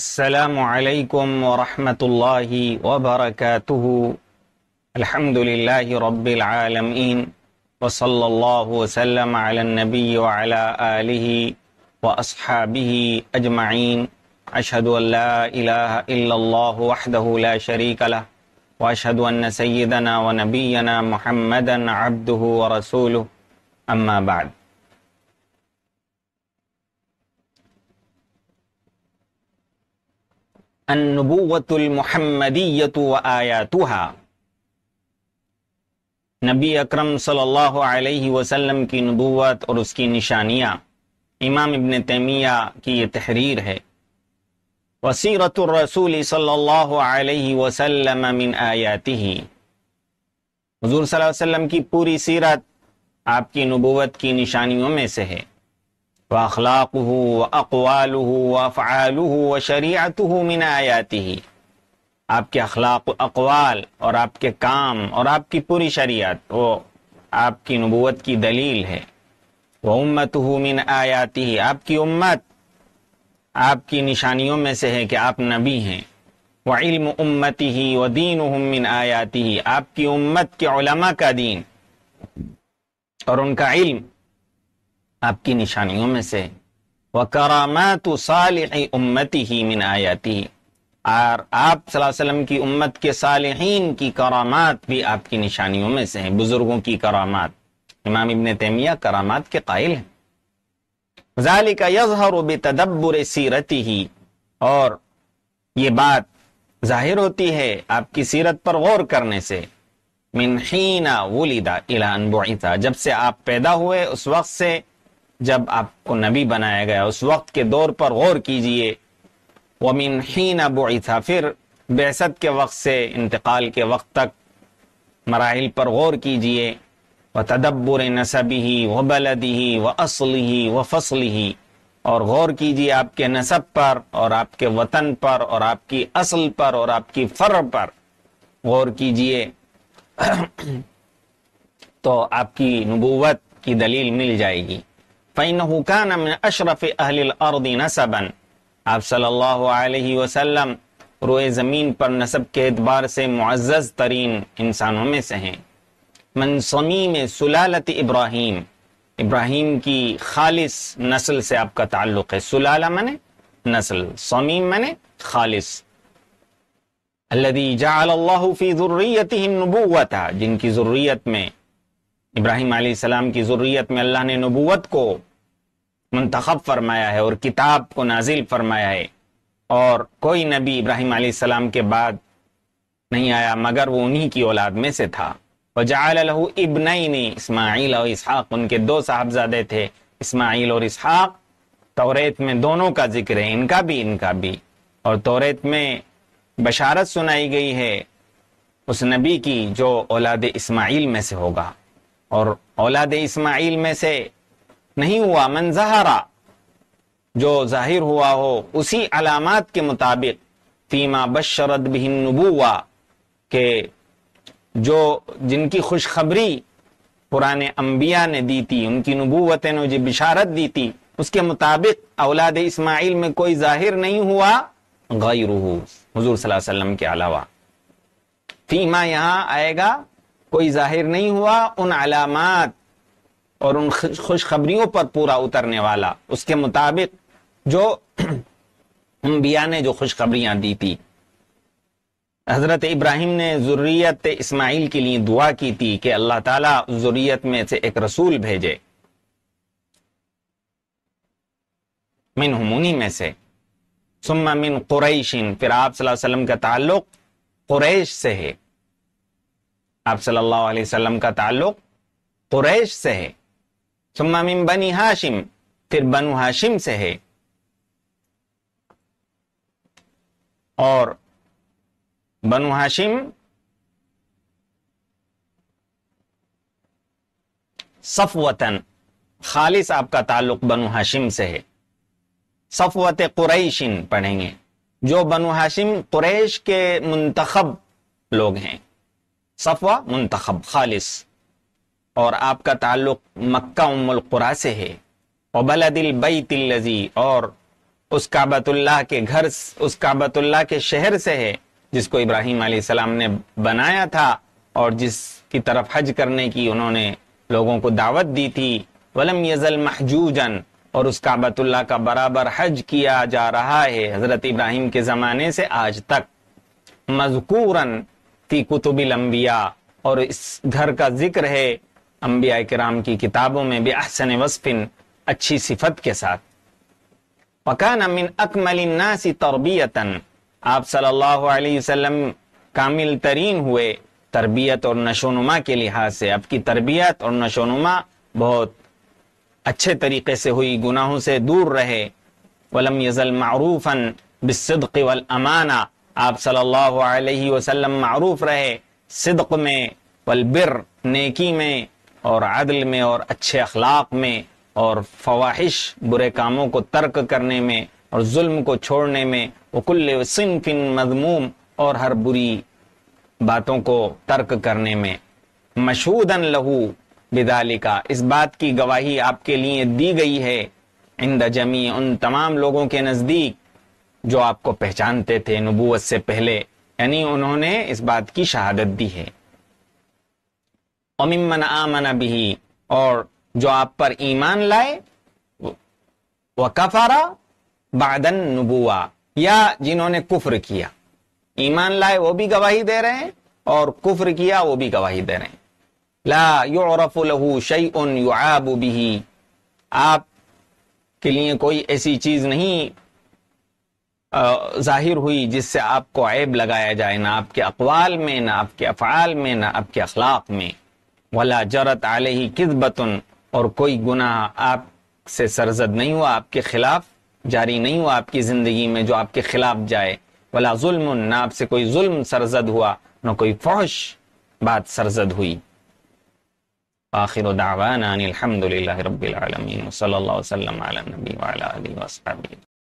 السلام عليكم ورحمة الله وبركاته الحمد لله رب العالمين وصلى الله وسلم على النبي وعلى آله وأصحابه أجمعين أشهد أن لا إله إلا الله وحده لا شريك له وأشهد أن سيدنا ونبينا محمدا عبده ورسوله أما بعد النبوت المحمدیت و نبی اکرم صلی اللہ علیہ وسلم کی نبوت اور اس کی نشانیاں امام ابن تیمیہ کی یہ تحریر ہے وسیرت الرسول صلی اللہ علیہ وسلم من آیاتی حضور صلی اللہ علیہ وسلم کی پوری سیرت آپ کی نبوت کی نشانیوں میں سے ہے و اخلاق و اقوال افعال ہو و شریعت ہی آپ کے اخلاق و اقوال اور آپ کے کام اور آپ کی پوری شریعت وہ آپ کی نبوت کی دلیل ہے وہ امت من آیاتی ہی آپ کی امت آپ کی نشانیوں میں سے ہے کہ آپ نبی ہیں وہ علم امتی ہی وہ دین من آیاتی ہی آپ کی امت کے علماء کا دین اور ان کا علم آپ کی نشانیوں میں سے وہ کرامات و امتی ہی من آیاتی اور آپ صلی اللہ علیہ وسلم کی امت کے صالحین کی کرامات بھی آپ کی نشانیوں میں سے ہیں بزرگوں کی کرامات امام ابن تیمیہ کرامات کے قائل ہیں ذالک یظہر بتدبر سیرتی ہی اور یہ بات ظاہر ہوتی ہے آپ کی سیرت پر غور کرنے سے منحین و جب سے آپ پیدا ہوئے اس وقت سے جب آپ کو نبی بنایا گیا اس وقت کے دور پر غور کیجئے ومن حین ہی نہ پھر بے کے وقت سے انتقال کے وقت تک مراحل پر غور کیجئے وہ تدب برے نصبی ہی بلدی اصلی اور غور کیجئے آپ کے نصب پر اور آپ کے وطن پر اور آپ کی اصل پر اور آپ کی فر پر غور کیجئے تو آپ کی نبوت کی دلیل مل جائے گی فَإِنَّهُ كَانَ مِنْ أَشْرَفِ أَهْلِ الْأَرْضِ نَسَبًا آپ صلی اللہ علیہ وسلم روئے زمین پر نسب کے اعتبار سے معزز ترین انسانوں میں سے ہیں من صمیم سلالت ابراہیم ابراہیم کی خالص نسل سے آپ کا تعلق ہے سلالہ منے نسل صمیم منے خالص اللذی جعل اللہ فی ذریتہ النبوتہ جن کی ذریت میں ابراہیم علیہ السلام کی ضروریت میں اللہ نے نبوت کو منتخب فرمایا ہے اور کتاب کو نازل فرمایا ہے اور کوئی نبی ابراہیم علیہ السلام کے بعد نہیں آیا مگر وہ انہی کی اولاد میں سے تھا وَجَعَلَ لَهُ ابن اسماعیل اور اسحاق ان کے دو صاحبزادے تھے اسماعیل اور اسحاق توریت میں دونوں کا ذکر ہے ان کا بھی ان کا بھی اور توریت میں بشارت سنائی گئی ہے اس نبی کی جو اولاد اسماعیل میں سے ہوگا اور اولاد اسماعیل میں سے نہیں ہوا من زہرا جو ظاہر ہوا ہو اسی علامات کے مطابق فیما بشرت بہن نبوا کہ جو جن کی خوشخبری پرانے انبیاء نے دی تھی ان کی نبوت نے جو بشارت دی تھی اس کے مطابق اولاد اسماعیل میں کوئی ظاہر نہیں ہوا غیر حضور صلی اللہ علیہ وسلم کے علاوہ فیما یہاں آئے گا کوئی ظاہر نہیں ہوا ان علامات اور ان خوشخبریوں پر پورا اترنے والا اس کے مطابق جو انبیاء نے جو خوشخبریاں دی تھی حضرت ابراہیم نے ضروریت اسماعیل کے لیے دعا کی تھی کہ اللہ تعالیٰ ضروریت میں سے ایک رسول بھیجے من ہمونی میں سے سما من قریشن پھر آپ صلی اللہ علیہ وسلم کا تعلق قریش سے ہے آپ صلی اللہ علیہ وسلم کا تعلق قریش سے ہے ثم پھر بنو حاشم سے ہے اور بنو ہاشم حاشم خالص آپ کا تعلق بنو ہاشم حاشم سے ہے صفوت قریشن پڑھیں گے جو بنو ہاشم حاشم قریش کے منتخب لوگ ہیں منتخب خالص اور آپ کا تعلق مکہ ام القرا سے ہے اور اس اس اللہ اللہ کے کے گھر شہر سے ہے جس کو ابراہیم علیہ السلام نے بنایا تھا اور جس کی طرف حج کرنے کی انہوں نے لوگوں کو دعوت دی تھی محجوجن اور اس کابت اللہ کا برابر حج کیا جا رہا ہے حضرت ابراہیم کے زمانے سے آج تک مذکوراً فی کتب الانبیاء اور اس گھر کا ذکر ہے انبیاء کرام کی کتابوں میں احسن وصفن اچھی صفت کے ساتھ آپ صلی اللہ علیہ وسلم کامل ترین ہوئے تربیت اور نشونما کے لحاظ سے آپ کی تربیت اور نشونما بہت اچھے طریقے سے ہوئی گناہوں سے دور رہے والامانہ آپ صلی اللہ علیہ وسلم معروف رہے صدق میں والبر نیکی میں اور عدل میں اور اچھے اخلاق میں اور فواہش برے کاموں کو ترک کرنے میں اور ظلم کو چھوڑنے میں وکل صنف مضموم اور ہر بری باتوں کو ترک کرنے میں مشہور لہو کا اس بات کی گواہی آپ کے لیے دی گئی ہے ان جمی ان تمام لوگوں کے نزدیک جو آپ کو پہچانتے تھے نبوت سے پہلے یعنی انہوں نے اس بات کی شہادت دی ہے امن آمن اور جو آپ پر ایمان لائے وہ کفارا بادن نبوا یا جنہوں نے کفر کیا ایمان لائے وہ بھی گواہی دے رہے ہیں اور کفر کیا وہ بھی گواہی دے رہے ہیں لا یو عورف به آپ کے لیے کوئی ایسی چیز نہیں ظاہر ہوئی جس سے آپ کو عیب لگایا جائے نہ آپ کے اقوال میں نہ آپ کے افعال میں نہ آپ کے اخلاق میں ولا جرت علیہ کذبتن اور کوئی گناہ آپ سے سرزد نہیں ہوا آپ کے خلاف جاری نہیں ہوا آپ کی زندگی میں جو آپ کے خلاف جائے ولا ظلم نہ آپ سے کوئی ظلم سرزد ہوا نہ کوئی فحش بات سرزد ہوئی آخر دعوانا ان الحمدللہ رب العالمین صلی اللہ وسلم علی نبی وعلی علی وآلہ